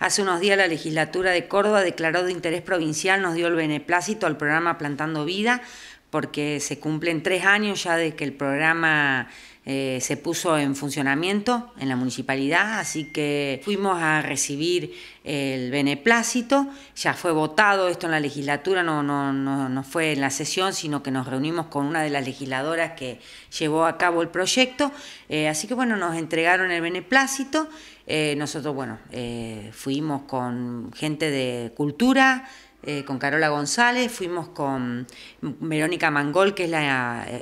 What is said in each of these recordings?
Hace unos días la legislatura de Córdoba declaró de interés provincial, nos dio el beneplácito al programa Plantando Vida, porque se cumplen tres años ya de que el programa eh, se puso en funcionamiento en la municipalidad, así que fuimos a recibir el beneplácito, ya fue votado esto en la legislatura, no, no, fue en la sesión, sino que nos reunimos con una de las legisladoras que llevó a cabo el proyecto, eh, así que bueno, nos entregaron el beneplácito. Eh, nosotros, bueno, eh, fuimos con gente de cultura, eh, con Carola González, fuimos con Verónica Mangol, que es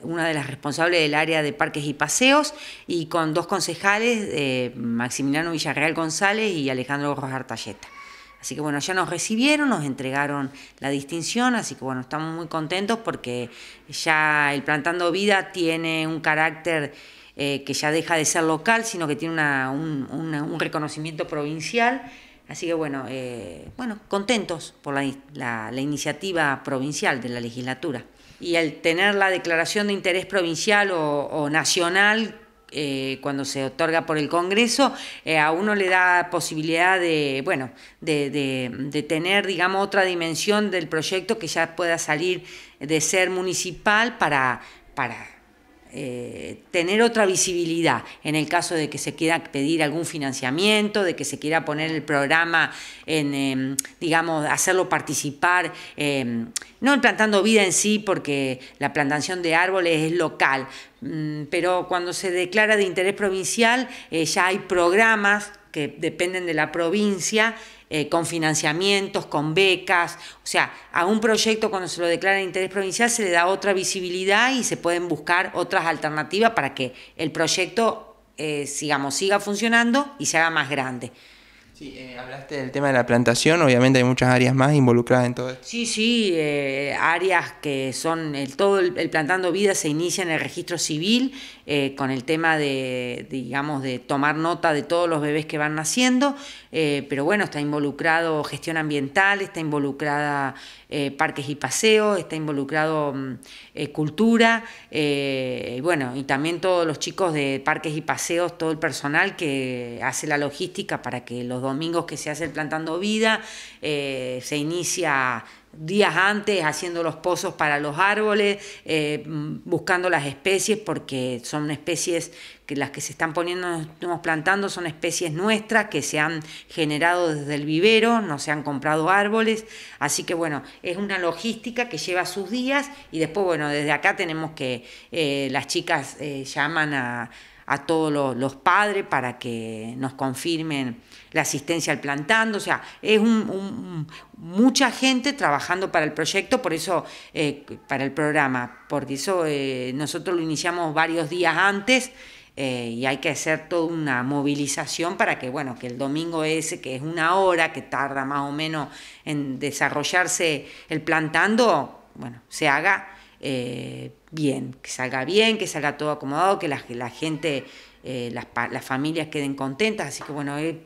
una de las responsables del área de parques y paseos, y con dos concejales, Maximiliano Villarreal González y Alejandro Rojar Talleta. Así que bueno, ya nos recibieron, nos entregaron la distinción, así que bueno, estamos muy contentos porque ya el Plantando Vida tiene un carácter eh, que ya deja de ser local, sino que tiene un, reconocimiento provincial. Así que bueno, eh, bueno contentos por la, la, iniciativa provincial de la legislatura. Y al tener la declaración de interés provincial o, nacional, eh, cuando se otorga por el Congreso, a uno le da posibilidad de, bueno, de, tener, digamos, otra dimensión del proyecto que ya pueda salir de ser municipal para, para eh, tener otra visibilidad en el caso de que se quiera pedir algún financiamiento, de que se quiera poner el programa en, em, digamos, hacerlo participar, em, no en plantando vida en sí, porque la plantación de árboles es local, mm, pero cuando se declara de interés provincial eh, ya hay programas que dependen de la provincia eh, con financiamientos, con becas. O sea, a un proyecto cuando se lo declara de interés provincial se le da otra visibilidad y se pueden buscar otras alternativas para que el proyecto, eh, sigamos, siga funcionando y se haga más grande. Sí, eh, hablaste del tema de la plantación, obviamente hay muchas áreas más involucradas en todo esto. Sí, sí, áreas que son, el, todo el, plantando vida se inicia en el registro civil con el tema digamos, de tomar nota de todos los bebés que van naciendo. Eh, pero bueno, está involucrado gestión ambiental, está involucrada eh, parques y paseos, está involucrado mm, eh, cultura, bueno, y también todos los chicos de parques y paseos, todo el personal que hace la logística para que los domingos que se hace el Plantando Vida se inicia días antes haciendo los pozos para los árboles, eh, buscando las especies, porque son especies que las que se están poniendo, estamos plantando, son especies nuestras que se han generado desde el vivero, no se han comprado árboles, así que bueno, es una logística que lleva sus días y después, bueno, desde acá tenemos que eh, las chicas eh, llaman a a todos los, padres para que nos confirmen la asistencia al plantando. O sea, es mucha gente trabajando para el proyecto, por eso, eh, para el programa, porque eso eh, nosotros lo iniciamos varios días antes. Eh, y hay que hacer toda una movilización para que, bueno, que el domingo ese, que es una hora, que tarda más o menos en desarrollarse el plantando, bueno, se haga bien, que salga bien, que salga todo acomodado, que la, gente, eh, las, familias queden contentas. Así que bueno, eh,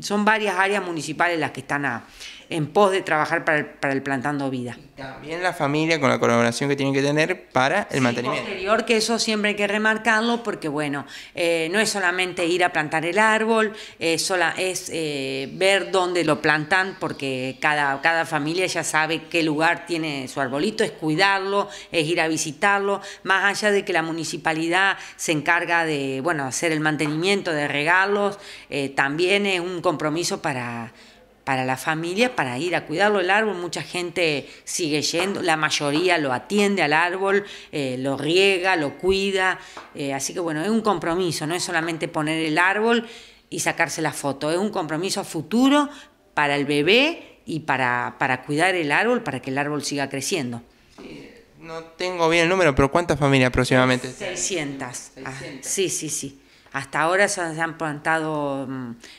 son varias áreas municipales las que están en pos de trabajar para el, Plantando Vida. también la familia con la colaboración que tienen que tener para el sí, mantenimiento. Posterior, que eso siempre hay que remarcarlo porque bueno, eh, no es solamente ir a plantar el árbol, sola, es ver dónde lo plantan porque cada, cada familia ya sabe qué lugar tiene su arbolito, es cuidarlo, es ir a visitar más allá de que la municipalidad se encarga de bueno, hacer el mantenimiento, de regalos, eh, también es un compromiso para, para la familia, para ir a cuidarlo el árbol. Mucha gente sigue yendo, la mayoría lo atiende al árbol, eh, lo riega, lo cuida. Eh, así que bueno, es un compromiso, no es solamente poner el árbol y sacarse la foto, es un compromiso futuro para el bebé y para, para cuidar el árbol, para que el árbol siga creciendo no tengo bien el número, pero ¿cuántas familias aproximadamente? 600. Ah, sí, sí, sí. Hasta ahora se han plantado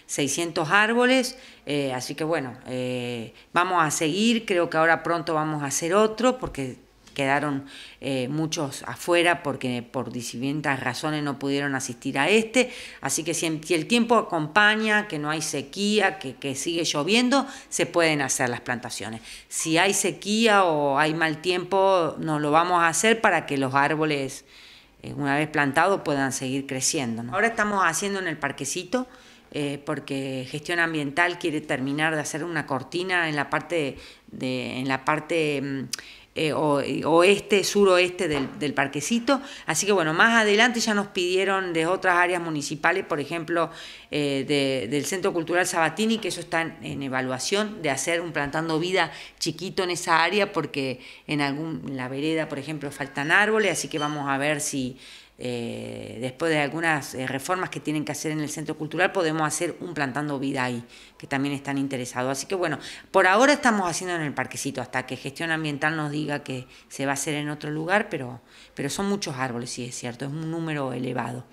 600 mm, árboles, eh, así que bueno, eh, vamos a seguir, creo que ahora pronto vamos a hacer otro, porque quedaron eh, muchos afuera porque por distintas razones no pudieron asistir a este. Así que si, el tiempo acompaña, que no hay sequía, que, sigue lloviendo, se pueden hacer las plantaciones. Si hay sequía o hay mal tiempo, nos lo vamos a hacer para que los árboles, eh, una vez plantados, puedan seguir creciendo. Ahora estamos haciendo en el parquecito. Eh, porque gestión ambiental quiere terminar de hacer una cortina en la parte de, en la parte mm, eh, oeste, suroeste del, parquecito. Así que bueno, más adelante ya nos pidieron de otras áreas municipales, por ejemplo, eh, del Centro Cultural Sabatini, que eso está en, evaluación, de hacer un plantando vida chiquito en esa área, porque en, algún, en la vereda, por ejemplo, faltan árboles, así que vamos a ver si eh, después de algunas eh, reformas que tienen que hacer en el Centro Cultural, podemos hacer un Plantando Vida ahí, que también están interesados. Así que bueno, por ahora estamos haciendo en el parquecito, hasta que gestión ambiental nos diga que se va a hacer en otro lugar, pero, pero son muchos árboles, sí es cierto, es un número elevado.